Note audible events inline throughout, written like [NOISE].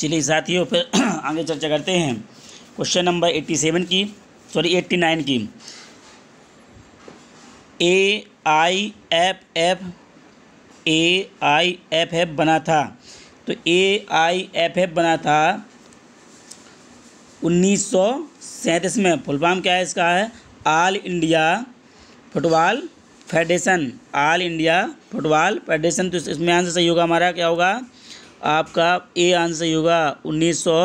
चलिए साथियों फिर [CLEARS THROAT] आगे चर्चा करते हैं क्वेश्चन नंबर एट्टी सेवन की सॉरी एट्टी नाइन की A I F F A I F F बना था तो ए आई एफ एफ बना था उन्नीस सौ सैंतीस में फुलफॉर्म क्या है इसका है all India football federation all India football federation तो इसमें आंसर सही होगा हमारा क्या होगा आपका ए आंसर होगा उन्नीस सौ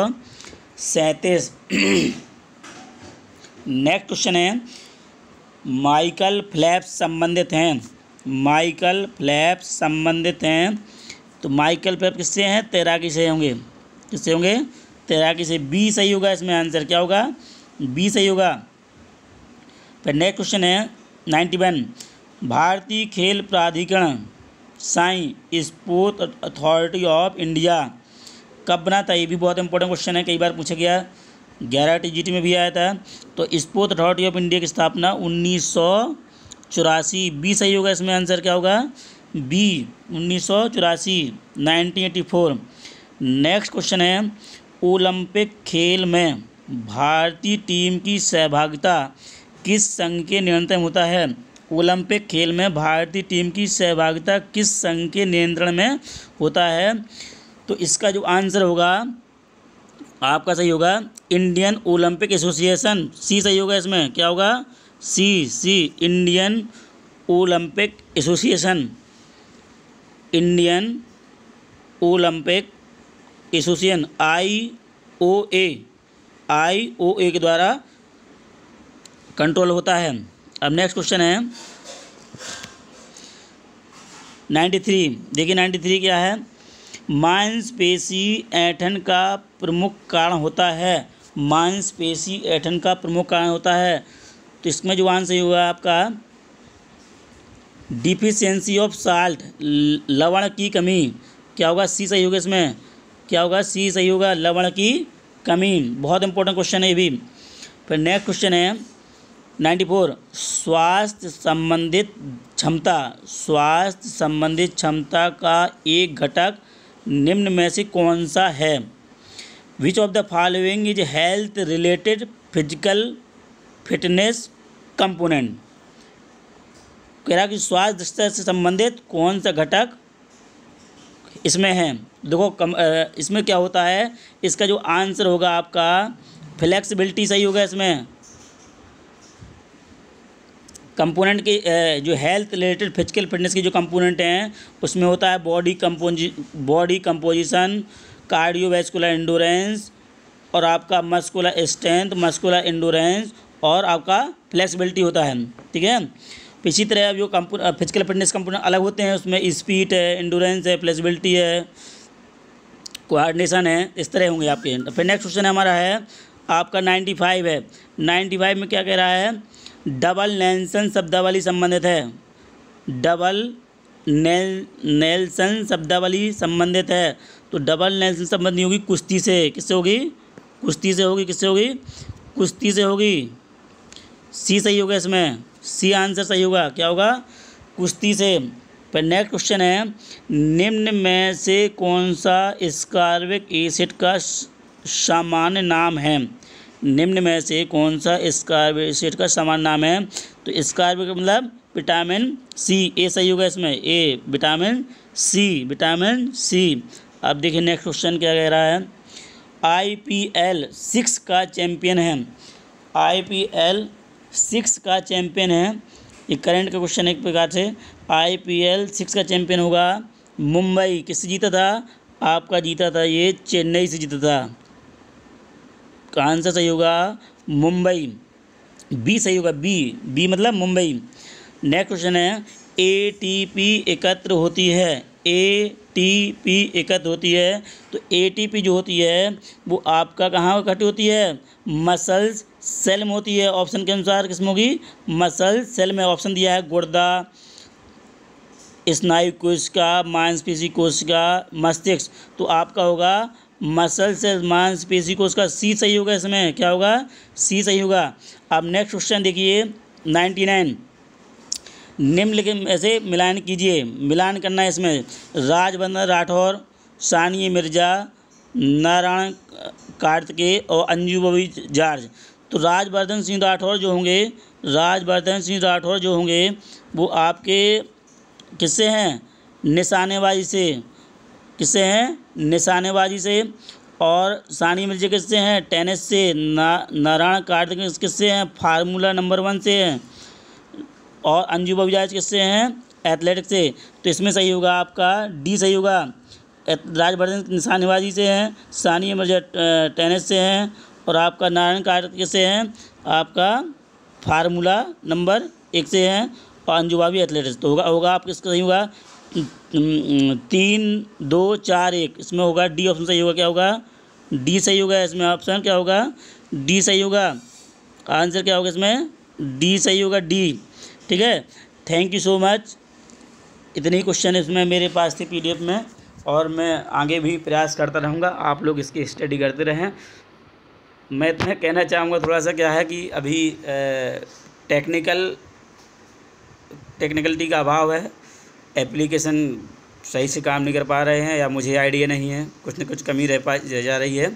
नेक्स्ट क्वेश्चन है माइकल फ्लैप्स संबंधित हैं माइकल फ्लैप्स संबंधित हैं तो माइकल फ्लैप किससे हैं तैराकी से होंगे किससे होंगे तैराकी से बी सही होगा इसमें आंसर क्या होगा बी सही होगा फिर नेक्स्ट क्वेश्चन है नाइन्टी वन भारतीय खेल प्राधिकरण SAI sport authority of India कब बना था ये भी बहुत इंपॉर्टेंट क्वेश्चन है कई बार पूछा गया ग्यारह टी में भी आया था तो स्पोर्ट अथॉरिटी ऑफ इंडिया की स्थापना उन्नीस सौ चौरासी बी सही होगा इसमें आंसर क्या होगा बी उन्नीस सौ चौरासी nineteen eighty four next question है ओलंपिक खेल में भारतीय टीम की सहभागिता किस संघ के नियंत्रण होता है ओलंपिक खेल में भारतीय टीम की सहभागिता किस संघ के नियंत्रण में होता है तो इसका जो आंसर होगा आपका सही होगा इंडियन ओलंपिक एसोसिएशन सी सही होगा इसमें क्या होगा C C Indian Olympic association Indian Olympic association I O A I O A के द्वारा कंट्रोल होता है अब नेक्स्ट क्वेश्चन है नाइन्टी थ्री देखिए नाइन्टी थ्री क्या है मांसपेशी ऐठन का प्रमुख कारण होता है मांसपेशी ऐठन का प्रमुख कारण होता है तो इसमें जो आंसर हुआ आपका डिफिशेंसी ऑफ साल्ट लवण की कमी क्या होगा सी सही होगा इसमें क्या होगा सी सही होगा लवण की कमी बहुत इंपॉर्टेंट क्वेश्चन है ये भी फिर नेक्स्ट क्वेश्चन है नाइन्टी फोर स्वास्थ्य संबंधित क्षमता स्वास्थ्य संबंधित क्षमता का एक घटक निम्न में से कौन सा है which of the following is health related physical fitness component कह रहा कि स्वास्थ्य से संबंधित कौन सा घटक इसमें है देखो कम इसमें क्या होता है इसका जो आंसर होगा आपका फ्लेक्सिबिलिटी सही होगा इसमें कंपोनेंट की जो हेल्थ रिलेटेड फिजिकल फिटनेस के जो कंपोनेंट हैं उसमें होता है body composi body composition cardiovascular endurance और आपका मस्कुलर स्ट्रेंथ मस्कुलर इंडोरेंस और आपका फ्लेक्सिबिलिटी होता है ठीक है तो इसी तरह जो कंपो फिजिकल फिटनेस कंपोनेंट अलग होते हैं उसमें स्पीड है इंडोरेंस है फ्लेक्सिबिलिटी है कोआर्डिनेशन है इस तरह होंगे आपके तो फिर नेक्स्ट क्वेश्चन हमारा है आपका नाइन्टी फाइव है नाइन्टी फाइव में क्या कह रहा है डबल नेल्सन शब्दावली संबंधित है डबल नेल नेल्सन शब्दावली संबंधित है तो डबल नेल्सन संबंधी होगी कुश्ती से किससे होगी कुश्ती से होगी किससे होगी कुश्ती से होगी सी सही होगा इसमें सी आंसर सही होगा क्या होगा कुश्ती से पर नेक्स्ट क्वेश्चन है निम्न में से कौन सा स्कार्विक एसिड का सामान्य नाम है निम्न में से कौन सा स्कॉर्बेट का समान नाम है तो स्कार्बिक मतलब विटामिन सी ए सही होगा इसमें A vitamin C vitamin C अब देखिए नेक्स्ट क्वेश्चन क्या कह रहा है आई पी एल सिक्स का चैम्पियन है आई पी एल सिक्स का चैम्पियन है ये करंट का क्वेश्चन एक प्रकार से आई पी एल सिक्स का चैम्पियन होगा मुंबई किससे जीता था आपका जीता था ये चेन्नई से जीता था तो आंसर सही होगा मुंबई बी सही होगा बी बी मतलब मुंबई नेक्स्ट क्वेश्चन है ए टी पी एकत्र होती है ए टी पी एकत्र होती है तो ए टी पी जो होती है वो आपका कहाँ इकट्ठी होती है मसल्स सेल में होती है ऑप्शन के अनुसार किस्म होगी मसल सेल में ऑप्शन दिया है गुर्दा स्नायु कोशिका मांसपेशी कोशिका मस्तिष्क तो आपका होगा मसल से मांसपेशी को उसका सी सही होगा इसमें क्या होगा सी सही होगा अब नेक्स्ट क्वेश्चन देखिए नाइन्टी नाइन निम्नलिखित ऐसे मिलान कीजिए मिलान करना है इसमें राजबंधन राठौर सानिया मिर्जा नारायण कार्तिकेय और अंजू बबी जार्ज तो राजवर्धन सिंह राठौर जो होंगे राजवर्धन सिंह राठौर जो होंगे वो आपके किससे हैं निशानेबाजी से किससे हैं निशानेबाजी से और सानी मिर्जा किससे हैं टेनिस से ना नारायण कार्तिक किससे हैं फार्मूला नंबर वन से हैं और अंजू बबजाज किससे हैं एथलेटिक्स से तो इसमें सही होगा आपका डी सही होगा राजवर्धन निशानेबाजी से हैं सानिया मिर्जा टेनिस से हैं और आपका नारायण कार्तिक किससे हैं आपका फार्मूला नंबर एक से हैं और अंजुबाबी एथलेटिक्स तो होगा होगा आपका इसका सही होगा तीन दो चार एक इसमें होगा डी ऑप्शन सही होगा क्या होगा डी सही होगा इसमें ऑप्शन क्या होगा डी सही होगा आंसर क्या होगा इसमें डी सही होगा डी ठीक है थैंक यू सो मच इतने ही क्वेश्चन इसमें मेरे पास थे पीडीएफ में और मैं आगे भी प्रयास करता रहूँगा आप लोग इसकी स्टडी करते रहें मैं इतना कहना चाहूँगा थोड़ा सा क्या है कि अभी टेक्निकल टेक्निकलिटी का अभाव है एप्लीकेशन सही से काम नहीं कर पा रहे हैं या मुझे आइडिया नहीं है कुछ ना कुछ कमी रह पा जा रही है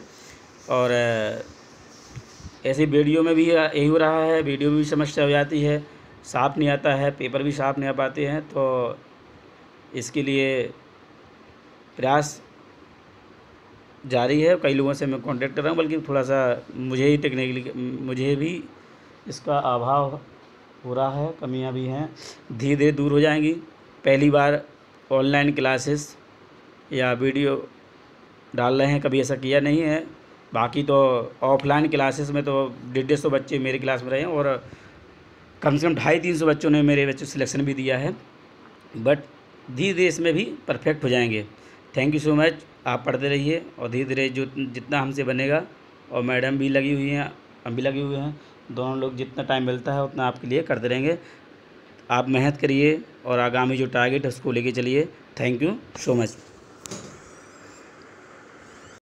और ऐसे वीडियो में भी यही हो रहा है वीडियो में भी समस्या हो जाती है साफ नहीं आता है पेपर भी साफ नहीं आ पाते हैं तो इसके लिए प्रयास जारी है कई लोगों से मैं कांटेक्ट कर रहा हूँ बल्कि थोड़ा सा मुझे ही टेक्निकली मुझे भी इसका अभाव हो रहा है कमियाँ भी हैं धीरे धीरे दूर हो जाएंगी पहली बार ऑनलाइन क्लासेस या वीडियो डाल रहे हैं कभी ऐसा किया नहीं है बाकी तो ऑफलाइन क्लासेस में तो डेढ़ सौ बच्चे मेरे क्लास में रहे हैं और कम से कम ढाई तीन सौ बच्चों ने मेरे बच्चों सिलेक्शन भी दिया है बट धीरे धीरे इसमें भी परफेक्ट हो जाएंगे थैंक यू सो मच आप पढ़ते रहिए और धीरे धीरे जो जितना हमसे बनेगा और मैडम भी लगी हुई हैं हम भी लगे हुए हैं दोनों लोग जितना टाइम मिलता है उतना आपके लिए करते रहेंगे आप मेहनत करिए और आगामी जो टारगेट है उसको लेके चलिए थैंक यू सो मच